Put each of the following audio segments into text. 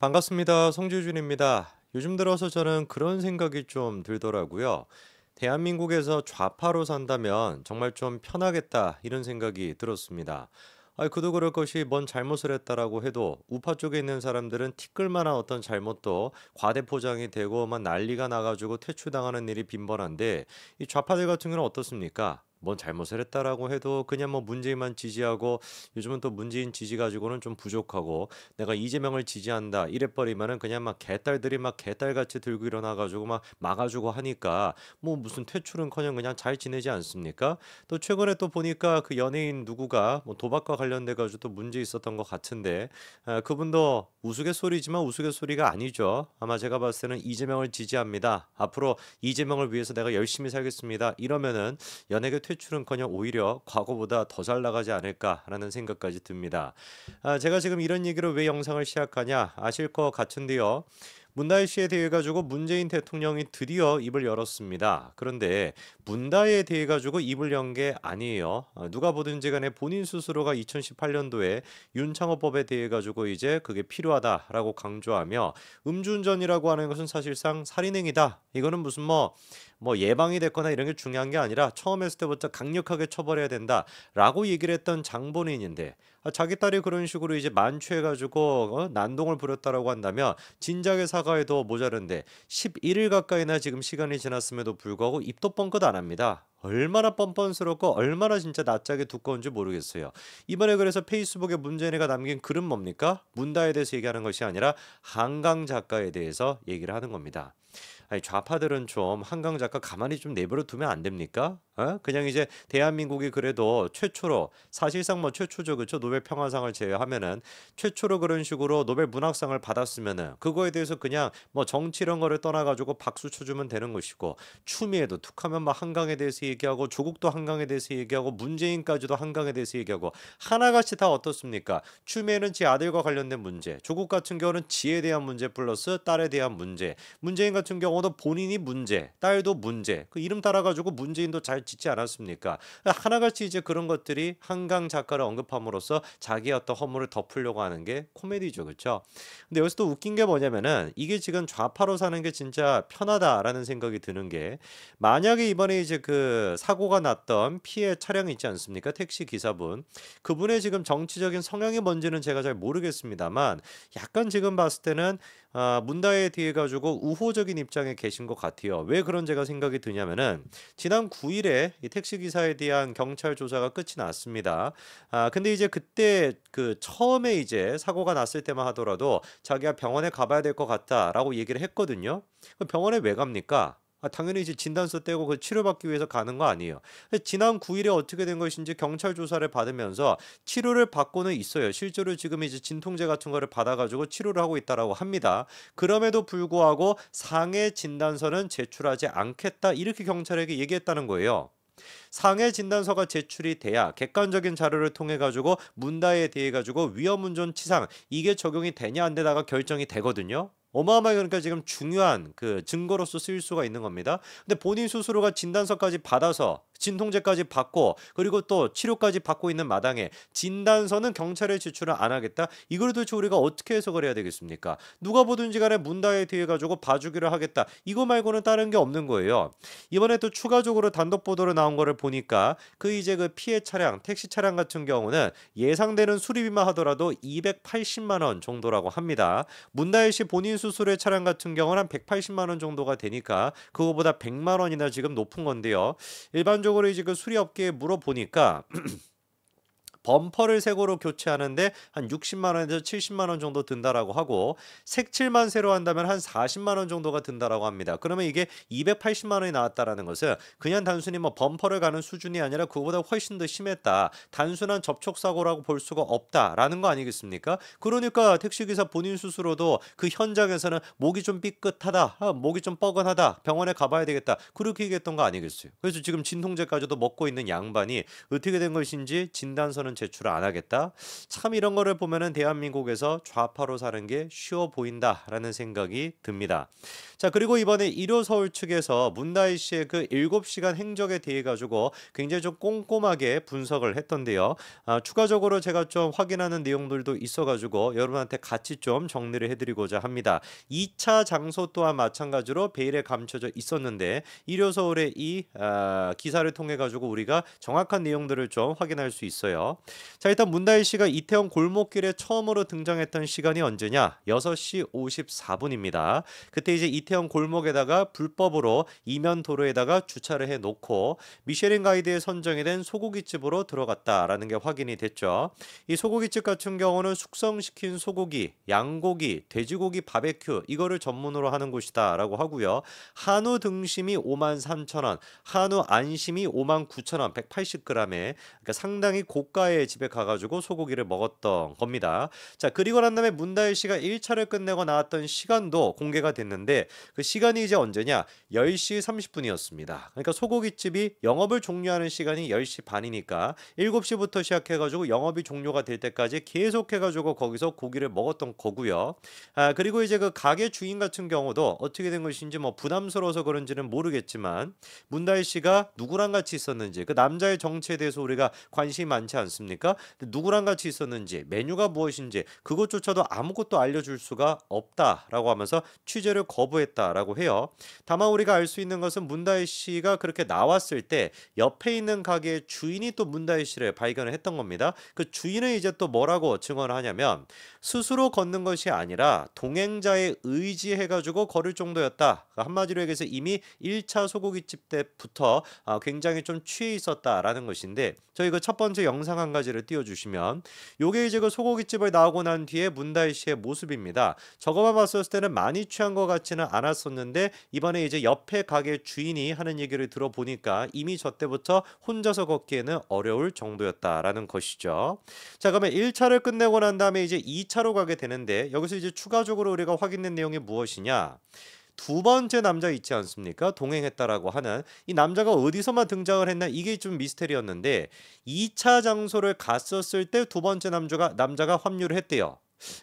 반갑습니다. 성지준입니다. 요즘 들어서 저는 그런 생각이 좀 들더라고요. 대한민국에서 좌파로 산다면 정말 좀 편하겠다 이런 생각이 들었습니다. 아, 그도 그럴 것이 뭔 잘못을 했다라고 해도 우파 쪽에 있는 사람들은 티끌만한 어떤 잘못도 과대포장이 되고 막 난리가 나가지고 퇴출당하는 일이 빈번한데 이 좌파들 같은 경우는 어떻습니까? 뭔 잘못을 했다라고 해도 그냥 뭐 문재인만 지지하고 요즘은 또 문재인 지지 가지고는 좀 부족하고 내가 이재명을 지지한다 이래버리면은 그냥 막 개딸들이 막 개딸같이 들고 일어나가지고 막 막아주고 하니까 뭐 무슨 퇴출은커녕 그냥 잘 지내지 않습니까? 또 최근에 또 보니까 그 연예인 누구가 뭐 도박과 관련돼 가지고 또 문제 있었던 것 같은데 아, 그분도 우스갯소리지만 우스갯소리가 아니죠. 아마 제가 봤을 때는 이재명을 지지합니다. 앞으로 이재명을 위해서 내가 열심히 살겠습니다. 이러면은 연예계 퇴출은커녕 오히려 과거보다 더 잘 나가지 않을까라는 생각까지 듭니다. 아, 제가 지금 이런 얘기를왜 영상을 시작하냐 아실 것 같은데요. 문다혜 씨에 대해 가지고 문재인 대통령이 드디어 입을 열었습니다. 그런데 문다혜에 대해 가지고 입을 연 게 아니에요. 아, 누가 보든지 간에 본인 스스로가 2018년도에 윤창호법에 대해 가지고 이제 그게 필요하다라고 강조하며 음주운전이라고 하는 것은 사실상 살인행위다. 이거는 무슨 뭐뭐 예방이 됐거나 이런 게 중요한 게 아니라 처음 했을 때부터 강력하게 처벌해야 된다라고 얘기를 했던 장본인인데 아, 자기 딸이 그런 식으로 이제 만취해가지고 어, 난동을 부렸다라고 한다면 진작에 사과해도 모자른데 11일 가까이나 지금 시간이 지났음에도 불구하고 입도 뻥끗 안 합니다. 얼마나 뻔뻔스럽고 얼마나 진짜 낯짝이 두꺼운지 모르겠어요. 이번에 그래서 페이스북에 문재인이가 남긴 글은 뭡니까? 문다에 대해서 얘기하는 것이 아니라 한강 작가에 대해서 얘기를 하는 겁니다. 아니, 좌파들은 좀 한강 작가 가만히 좀 내버려 두면 안 됩니까? 어? 그냥 이제 대한민국이 그래도 최초로 사실상 뭐 최초죠 그쵸 노벨 평화상을 제외하면은 최초로 그런 식으로 노벨 문학상을 받았으면은 그거에 대해서 그냥 뭐 정치 이런 거를 떠나가지고 박수 쳐주면 되는 것이고 추미애도 툭하면 막 한강에 대해서 얘기하고 조국도 한강에 대해서 얘기하고 문재인까지도 한강에 대해서 얘기하고 하나같이 다 어떻습니까? 추미애는 지 아들과 관련된 문제, 조국 같은 경우는 지에 대한 문제 플러스 딸에 대한 문제, 문재인 같은 경우도 본인이 문제, 딸도 문제. 그 이름 따라가지고 문재인도 잘 짓지 않았습니까? 하나같이 이제 그런 것들이 한강 작가를 언급함으로써 자기의 어떤 허물을 덮으려고 하는 게 코미디죠, 그렇죠? 근데 여기서 또 웃긴 게 뭐냐면은 이게 지금 좌파로 사는 게 진짜 편하다라는 생각이 드는 게 만약에 이번에 이제 그 사고가 났던 피해 차량 있지 않습니까? 택시 기사분 그분의 지금 정치적인 성향이 뭔지는 제가 잘 모르겠습니다만 약간 지금 봤을 때는 아, 문다에 대해 가지고 우호적인 입장에 계신 것 같아요. 왜 그런 제가 생각이 드냐면은 지난 9일에 택시 기사에 대한 경찰 조사가 끝이 났습니다. 아, 근데 이제 그때 그 처음에 이제 사고가 났을 때만 하더라도 자기가 병원에 가봐야 될 것 같다라고 얘기를 했거든요. 병원에 왜 갑니까? 아, 당연히 이제 진단서 떼고 그 치료받기 위해서 가는 거 아니에요. 지난 9일에 어떻게 된 것인지 경찰 조사를 받으면서 치료를 받고는 있어요. 실제로 지금 이제 진통제 같은 거를 받아가지고 치료를 하고 있다라고 합니다. 그럼에도 불구하고 상해 진단서는 제출하지 않겠다 이렇게 경찰에게 얘기했다는 거예요. 상해 진단서가 제출이 돼야 객관적인 자료를 통해 가지고 문다에 대해 가지고 위험운전 치상 이게 적용이 되냐 안 되냐가 결정이 되거든요. 어마어마하게 그러니까 지금 중요한 그 증거로서 쓰일 수가 있는 겁니다. 근데 본인 스스로가 진단서까지 받아서 진통제까지 받고 그리고 또 치료까지 받고 있는 마당에 진단서는 경찰에 제출을 안 하겠다. 이걸 도대체 우리가 어떻게 해석을 해야 되겠습니까? 누가 보든지 간에 문다에 대해 가지고 봐주기를 하겠다. 이거 말고는 다른 게 없는 거예요. 이번에 또 추가적으로 단독 보도로 나온 거를 보니까 그 이제 그 피해 차량, 택시 차량 같은 경우는 예상되는 수리비만 하더라도 280만 원 정도라고 합니다. 문다일씨 본인 수술의 차량 같은 경우는 한 180만 원 정도가 되니까 그거보다 100만 원이나 지금 높은 건데요. 일반적으로 이제 그 수리업계에 물어보니까 범퍼를 색으로 교체하는데 한 60만 원에서 70만 원 정도 든다라고 하고 색칠만 새로 한다면 한 40만 원 정도가 든다라고 합니다. 그러면 이게 280만 원이 나왔다라는 것은 그냥 단순히 뭐 범퍼를 가는 수준이 아니라 그보다 훨씬 더 심했다. 단순한 접촉 사고라고 볼 수가 없다라는 거 아니겠습니까? 그러니까 택시기사 본인 스스로도 그 현장에서는 목이 좀 삐끗하다, 아, 목이 좀 뻐근하다, 병원에 가봐야 되겠다 그렇게 얘기했던 거 아니겠어요? 그래서 지금 진통제까지도 먹고 있는 양반이 어떻게 된 것인지 진단서는 10%는 제출을 안 하겠다. 참 이런 거를 보면은 대한민국에서 좌파로 사는 게 쉬워 보인다라는 생각이 듭니다. 자, 그리고 이번에 1호 서울 측에서 문다희 씨의 그 7시간 행적에 대해 가지고 굉장히 좀 꼼꼼하게 분석을 했던데요. 아, 추가적으로 제가 좀 확인하는 내용들도 있어 가지고 여러분한테 같이 좀 정리를 해 드리고자 합니다. 2차 장소 또한 마찬가지로 베일에 감춰져 있었는데 1호 서울의 이 아, 기사를 통해 가지고 우리가 정확한 내용들을 좀 확인할 수 있어요. 자 일단 문다희 씨가 이태원 골목길에 처음으로 등장했던 시간이 언제냐? 6시 54분입니다. 그때 이제 이태원 골목에다가 불법으로 이면 도로에다가 주차를 해 놓고 미쉐린 가이드에 선정이 된 소고기집으로 들어갔다라는 게 확인이 됐죠. 이 소고기집 같은 경우는 숙성시킨 소고기, 양고기, 돼지고기 바베큐 이거를 전문으로 하는 곳이다라고 하고요. 한우 등심이 5 3 0 0 0 원, 한우 안심이 5만 9천 원, 180g에 그러니까 상당히 고가 의 문다혜 집에 가가지고 소고기를 먹었던 겁니다. 자 그리고 난 다음에 문다혜 씨가 1차를 끝내고 나왔던 시간도 공개가 됐는데 그 시간이 이제 언제냐 10시 30분이었습니다. 그러니까 소고기집이 영업을 종료하는 시간이 10시 반이니까 7시부터 시작해가지고 영업이 종료가 될 때까지 계속해가지고 거기서 고기를 먹었던 거고요. 아 그리고 이제 그 가게 주인 같은 경우도 어떻게 된 것인지 뭐 부담스러워서 그런지는 모르겠지만 문다혜 씨가 누구랑 같이 있었는지 그 남자의 정체에 대해서 우리가 관심이 많지 않습니다. 않습니까? 누구랑 같이 있었는지 메뉴가 무엇인지 그것조차도 아무것도 알려줄 수가 없다라고 하면서 취재를 거부했다라고 해요. 다만 우리가 알 수 있는 것은 문다혜 씨가 그렇게 나왔을 때 옆에 있는 가게의 주인이 또 문다혜 씨를 발견을 했던 겁니다. 그 주인은 이제 또 뭐라고 증언을 하냐면 스스로 걷는 것이 아니라 동행자의 의지해가지고 걸을 정도였다. 그러니까 한마디로 얘기해서 이미 1차 소고기집 때부터 아, 굉장히 좀 취해 있었다라는 것인데 저희 그 첫 번째 영상 한한 가지를 띄워주시면 요게 이제 그 소고기집을 나오고 난 뒤에 문다희 씨의 모습입니다. 저거만 봤었을 때는 많이 취한 것 같지는 않았었는데 이번에 이제 옆에 가게 주인이 하는 얘기를 들어보니까 이미 저 때부터 혼자서 걷기에는 어려울 정도였다라는 것이죠. 자 그러면 1차를 끝내고 난 다음에 이제 2차로 가게 되는데 여기서 이제 추가적으로 우리가 확인된 내용이 무엇이냐 두 번째 남자 있지 않습니까? 동행했다라고 하는 이 남자가 어디서만 등장을 했나 이게 좀 미스테리였는데 2차 장소를 갔었을 때 두 번째 남자가 남자가 합류를 했대요.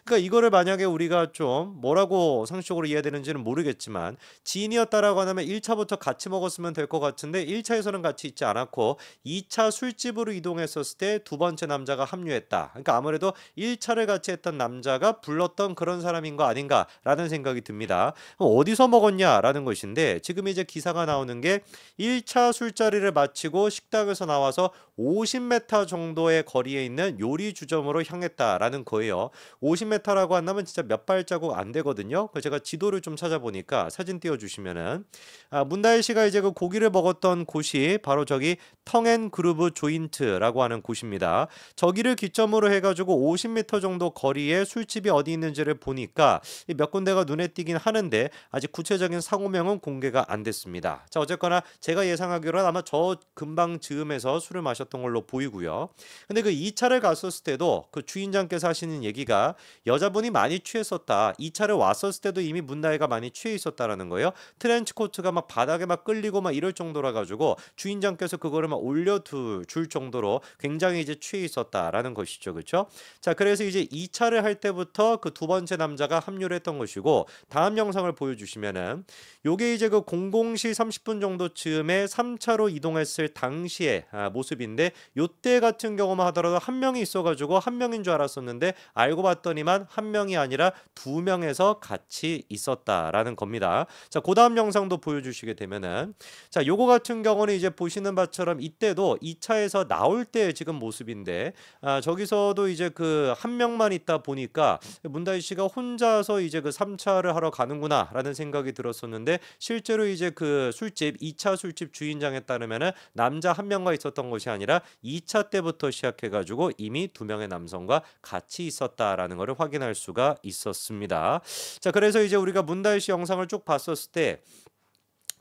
그러니까 이거를 만약에 우리가 좀 뭐라고 상식적으로 이해되는지는 모르겠지만 지인이었다라고 하면 1차부터 같이 먹었으면 될 것 같은데 1차에서는 같이 있지 않았고 2차 술집으로 이동했었을 때 두 번째 남자가 합류했다. 그러니까 아무래도 1차를 같이 했던 남자가 불렀던 그런 사람인 거 아닌가라는 생각이 듭니다. 그럼 어디서 먹었냐라는 것인데 지금 이제 기사가 나오는 게 1차 술자리를 마치고 식당에서 나와서 50m 정도의 거리에 있는 요리 주점으로 향했다라는 거예요. 50m라고 한다면 진짜 몇 발자국 안 되거든요. 그 제가 지도를 좀 찾아보니까 사진 띄워주시면은 아, 문다일 씨가 이제 그 고기를 먹었던 곳이 바로 저기 텅앤그루브 조인트라고 하는 곳입니다. 저기를 기점으로 해가지고 50m 정도 거리에 술집이 어디 있는지를 보니까 몇 군데가 눈에 띄긴 하는데 아직 구체적인 상호명은 공개가 안 됐습니다. 자 어쨌거나 제가 예상하기로는 아마 저 근방 즈음에서 술을 마셨던 걸로 보이고요. 근데 그 2차를 갔었을 때도 그 주인장께서 하시는 얘기가 여자분이 많이 취했었다. 이 차를 왔었을 때도 이미 문나이가 많이 취해 있었다라는 거예요. 트렌치 코트가 막 바닥에 막 끌리고 막 이럴 정도라 가지고 주인장께서 그거를 막 올려 둘줄 정도로 굉장히 이제 취해 있었다라는 것이죠. 그렇죠? 자, 그래서 이제 이 차를 할 때부터 그 두 번째 남자가 합류를 했던 것이고 다음 영상을 보여 주시면은 요게 이제 그 00시 30분 정도 쯤에 3차로 이동했을 당시의 아, 모습인데 요때 같은 경우만 하더라도 한 명이 있어 가지고 한 명인 줄 알았었는데 알고 봤더니 봤더니만 한 명이 아니라 두 명에서 같이 있었다라는 겁니다. 자, 그 다음 영상도 보여주시게 되면은 자, 요거 같은 경우는 이제 보시는 바처럼 이때도 2차에서 나올 때 지금 모습인데 아, 저기서도 이제 그 한 명만 있다 보니까 문다희 씨가 혼자서 이제 그 3차를 하러 가는구나라는 생각이 들었었는데 실제로 이제 그 술집 2차 술집 주인장에 따르면은 남자 한 명과 있었던 것이 아니라 2차 때부터 시작해가지고 이미 두 명의 남성과 같이 있었다라는 거를 확인할 수가 있었습니다. 자, 그래서 이제 우리가 문다혜 씨 영상을 쭉 봤었을 때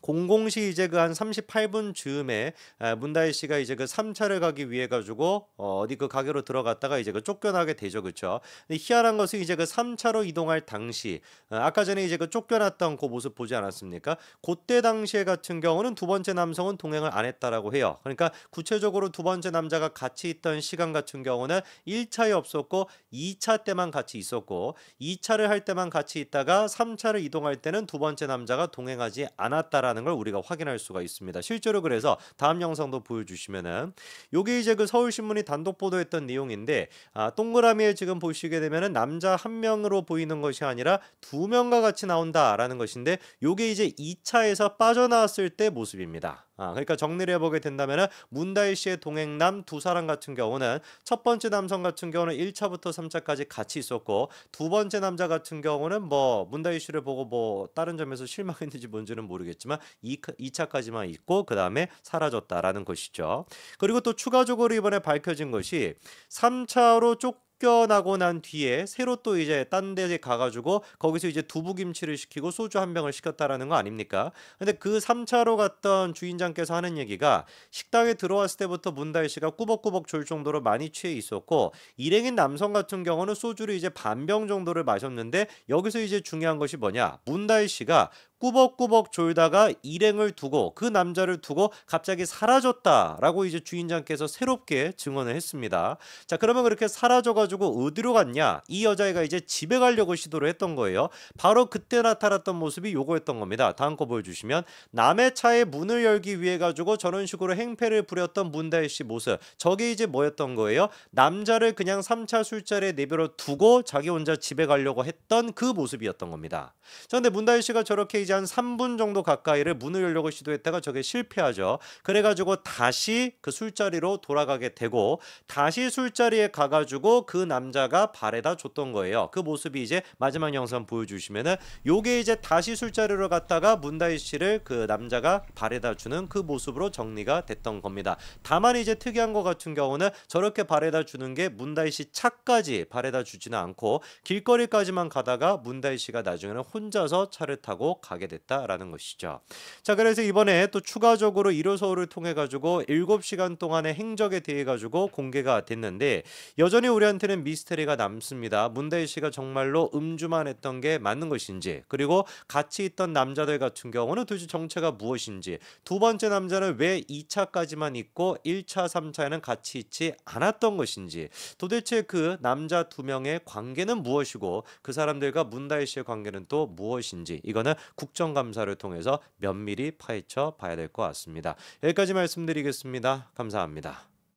공공시 이제 그 한 38분 즈음에 아, 문다희 씨가 이제 그 3차를 가기 위해 가지고 어, 디그 가게로 들어갔다가 이제 그 쫓겨나게 되죠. 그렇죠? 희한한 것은 이제 그 3차로 이동할 당시 어, 아까 전에 이제 그 쫓겨났던 그 모습 보지 않았습니까? 그때 당시에 같은 경우는 두 번째 남성은 동행을 안 했다라고 해요. 그러니까 구체적으로 두 번째 남자가 같이 있던 시간 같은 경우는 1차에 없었고 2차 때만 같이 있었고 2차를 할 때만 같이 있다가 3차를 이동할 때는 두 번째 남자가 동행하지 않았다라는 있는걸 우리가 확인할 수가 있습니다. 실제로 그래서 다음 영상도 보여주시면은 요게 이제 그 서울신문이 단독 보도했던 내용인데 아, 동그라미에 지금 보시게 되면은 남자 한 명으로 보이는 것이 아니라 두 명과 같이 나온다라는 것인데 요게 이제 2차에서 빠져나왔을 때 모습입니다. 아, 그러니까 정리를 해보게 된다면 문다희 씨의 동행남 두 사람 같은 경우는 첫 번째 남성 같은 경우는 1차부터 3차까지 같이 있었고 두 번째 남자 같은 경우는 뭐 문다희 씨를 보고 뭐 다른 점에서 실망했는지 뭔지는 모르겠지만 2, 2차까지만 있고 그 다음에 사라졌다라는 것이죠. 그리고 또 추가적으로 이번에 밝혀진 것이 3차로 쪽 쫓겨나고 난 뒤에 새로 또 이제 딴 데에 가가지고 거기서 이제 두부김치를 시키고 소주 한 병을 시켰다라는 거 아닙니까? 근데 그 3차로 갔던 주인장께서 하는 얘기가 식당에 들어왔을 때부터 문다희 씨가 꾸벅꾸벅 졸 정도로 많이 취해 있었고 일행인 남성 같은 경우는 소주를 이제 반 병 정도를 마셨는데 여기서 이제 중요한 것이 뭐냐? 문다희 씨가 꾸벅꾸벅 졸다가 일행을 두고 그 남자를 두고 갑자기 사라졌다라고 이제 주인장께서 새롭게 증언을 했습니다. 자, 그러면 그렇게 사라져가지고 어디로 갔냐? 이 여자애가 이제 집에 가려고 시도를 했던 거예요. 바로 그때 나타났던 모습이 요거였던 겁니다. 다음 거 보여주시면 남의 차에 문을 열기 위해 가지고 저런 식으로 행패를 부렸던 문다혜 씨 모습. 저게 이제 뭐였던 거예요? 남자를 그냥 3차 술자리에 내버려 두고 자기 혼자 집에 가려고 했던 그 모습이었던 겁니다. 그런데 문다혜 씨가 저렇게 보 3분 정도 가까이를 문을 열려고 시도했다가 저게 실패하죠. 그래가지고 다시 그 술자리로 돌아가게 되고 다시 술자리에 가가지고 그 남자가 발에다 줬던 거예요. 그 모습이 이제 마지막 영상 보여주시면은 요게 이제 다시 술자리로 갔다가 문다이 씨를 그 남자가 발에다 주는 그 모습으로 정리가 됐던 겁니다. 다만 이제 특이한 것 같은 경우는 저렇게 발에다 주는 게 문다이 씨 차까지 발에다 주지는 않고 길거리까지만 가다가 문다이 씨가 나중에는 혼자서 차를 타고 가 가게 됐다라는 것이죠. 자, 그래서 이번에 또 추가적으로 1호 서울을 통해 가지고 7시간 동안의 행적에 대해 가지고 공개가 됐는데 여전히 우리한테는 미스터리가 남습니다. 문대희 씨가 정말로 음주만 했던 게 맞는 것인지 그리고 같이 있던 남자들 같은 경우는 도대체 정체가 무엇인지 두 번째 남자는 왜 2차까지만 있고 1차, 3차에는 같이 있지 않았던 것인지 도대체 그 남자 두 명의 관계는 무엇이고 그 사람들과 문다희 씨의 관계는 또 무엇인지 이거는 국 국정감사를 통해서 면밀히 파헤쳐 봐야 될 것 같습니다. 여기까지 말씀드리겠습니다. 감사합니다.